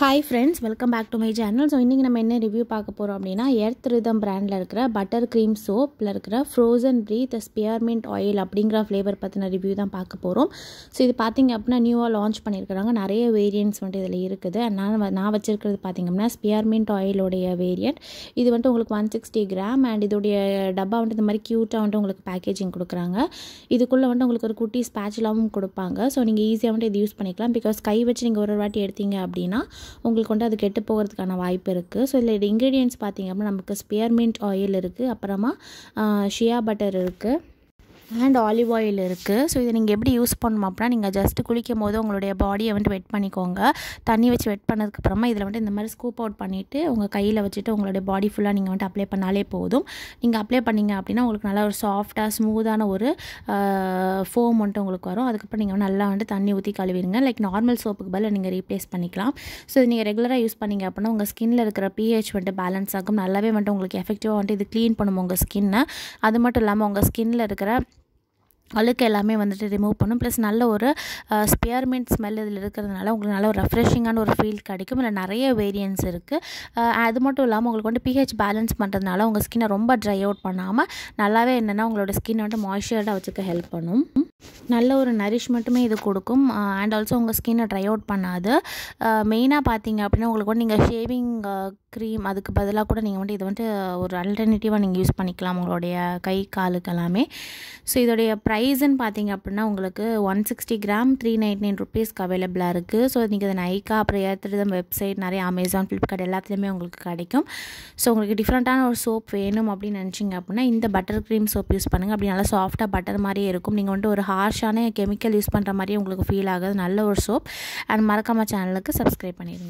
hi friends welcome back to my channel so இன்றைக்கி நம்ம என்ன ரிவ்யூ பார்க்க போகிறோம் அப்படின்னா எர்த் ரிதம் பிராண்டில் இருக்கிற பட்டர் க்ரீம் சோப்பில் இருக்கிற ஃப்ரோசன் ப்ரீத் ஸ்பியர்மெண்ட் ஆயில் அப்படிங்கிற ஃப்ளேவர் பற்றின ரிவ்யூ தான் பார்க்க போகிறோம் ஸோ இது பார்த்திங்க அப்படின்னா நியூவாக லான்ச் பண்ணியிருக்கிறாங்க நிறைய வேரியன்ட்ஸ் வந்துட்டு இதில் இருக்குது நான் நான் வச்சுருக்கிறது பார்த்திங்க அப்படின்னா ஸ்பியர்மெண்ட் ஆயிலோடைய வேரியன்ட் இது வந்துட்டு உங்களுக்கு ஒன் சிக்ஸ்டி கிராம் அண்ட் இதோடைய டப்பா வந்துட்டு இந்த மாதிரி க்யூட்டாக வந்துட்டு உங்களுக்கு பேக்கேஜிங் கொடுக்குறாங்க இதுக்குள்ளே வந்துட்டு உங்களுக்கு ஒரு குட்டி ஸ்பேச்சிலாகவும் கொடுப்பாங்க ஸோ நீங்கள் ஈஸியாக வந்துட்டு இது யூஸ் பண்ணிக்கலாம் பிகாஸ் கை வச்சு நீங்கள் ஒரு வாட்டி எடுத்தீங்க அப்படின்னா உங்களுக்கு வந்து அது கெட்டு போகிறதுக்கான வாய்ப்பு இருக்குது ஸோ இதில் இன்க்ரீடியன்ட்ஸ் பார்த்திங்க அப்படின்னா நமக்கு ஸ்பியர்மின்ட் ஆயில் இருக்குது அப்புறமா ஷியா பட்டர் இருக்குது அண்ட் ஆலிவ் ஆயில் இருக்குது ஸோ இதை நீங்கள் எப்படி யூஸ் பண்ணணும் அப்படின்னா நீங்கள் ஜஸ்ட்டு குளிக்கும் போது உங்களுடைய பாடியை வந்துட்டு வெட் பண்ணிக்கோங்க தண்ணி வச்சு வெட் பண்ணதுக்கப்புறமா இதில் வந்துட்டு இந்த மாதிரி ஸ்கூப் அவுட் பண்ணிவிட்டு உங்கள் கையில் வச்சுட்டு உங்களுடைய பாடி ஃபுல்லாக நீங்கள் வந்துட்டு அப்ளை பண்ணாலே போதும் நீங்கள் அப்ளை பண்ணிங்க அப்படின்னா உங்களுக்கு நல்லா ஒரு சாஃப்டாக ஸ்மூத்தான ஒரு ஃபோம் வந்துட்டு உங்களுக்கு வரும் அதுக்கப்புறம் நீங்கள் வந்து நல்லா வந்துட்டு தண்ணி ஊற்றி கழுவிடுங்க லைக் நார்மல் சோப்புக்கு பதில் நீங்கள் ரீப்ளேஸ் பண்ணிக்கலாம் ஸோ இது நீங்கள் ரெகுலராக யூஸ் பண்ணிங்க அப்படின்னா உங்கள் ஸ்கின்ல இருக்கிற பிஹெச் வந்துட்டு பேலன்ஸ் ஆகும் நல்லாவே வந்துட்டு உங்களுக்கு எஃபெக்டிவாக வந்துட்டு இது க்ளீன் பண்ணும் உங்கள் ஸ்கின்னை அது மட்டும் இல்லாமல் உங்கள் ஸ்கின்னில் இருக்கிற அழுக்கு எல்லாமே வந்துட்டு ரிமூவ் பண்ணும் ப்ளஸ் நல்ல ஒரு ஸ்பியர்மெண்ட் ஸ்மெல் இதில் இருக்கிறதுனால உங்களுக்கு நல்ல ஒரு ரெஃப்ரெஷிங்கான ஒரு ஃபீல் கிடைக்கும் இல்லை நிறைய வேரியன்ஸ் இருக்குது அது மட்டும் இல்லாமல் உங்களுக்கு வந்து பிஹெச் பேலன்ஸ் பண்ணுறதுனால உங்கள் ஸ்கின்னை ரொம்ப ட்ரை அவுட் பண்ணாமல் நல்லாவே என்னென்னா உங்களோட ஸ்கின் வந்துட்டு மாய்ஸ்சர்டாக வச்சுக்க ஹெல்ப் பண்ணும் நல்ல ஒரு நரிஷ்மெண்ட்டுமே இது கொடுக்கும் அண்ட் ஆல்சோ உங்கள் ஸ்கின்னை ட்ரை அவுட் பண்ணாது மெயினாக பார்த்தீங்க அப்படின்னா உங்களுக்கு வந்து நீங்கள் ஷேவிங் க்ரீம் அதுக்கு பதிலாக கூட நீங்கள் வந்துட்டு இது வந்துட்டு ஒரு அல்டர்னேட்டிவாக நீங்கள் யூஸ் பண்ணிக்கலாம் உங்களுடைய கை காலுக்கு எல்லாமே ஸோ இதோடைய ப்ரைஸுன்னு பார்த்தீங்க அப்படின்னா உங்களுக்கு one sixty gram three ninety nine ருபீஸ்க்கு அவைலபிளாக இருக்குது ஸோ நீங்கள் இதை நைக்கா அப்புறம் ஏற்றுதம் வெப்சைட் நிறைய அமேசான் ஃப்ளிப்கார்ட் எல்லாத்துலேயுமே உங்களுக்கு கிடைக்கும் ஸோ உங்களுக்கு டிஃப்ரெண்ட்டான ஒரு சோப் வேணும் அப்படின்னு நினச்சிங்க அப்படின்னா இந்த பட்டர் க்ரீம் சோப் யூஸ் பண்ணுங்கள் அப்படி நல்லா சாஃப்டாக பட்டர் மாதிரியே இருக்கும் நீங்கள் வந்துட்டு ஒரு ஹார்ஷான கெமிக்கல் யூஸ் பண்ணுற மாதிரி உங்களுக்கு ஃபீல் ஆகுது நல்ல ஒரு சோப் அண்ட் மறக்காமல் சேனலுக்கு சப்ஸ்கிரைப் பண்ணிடுங்க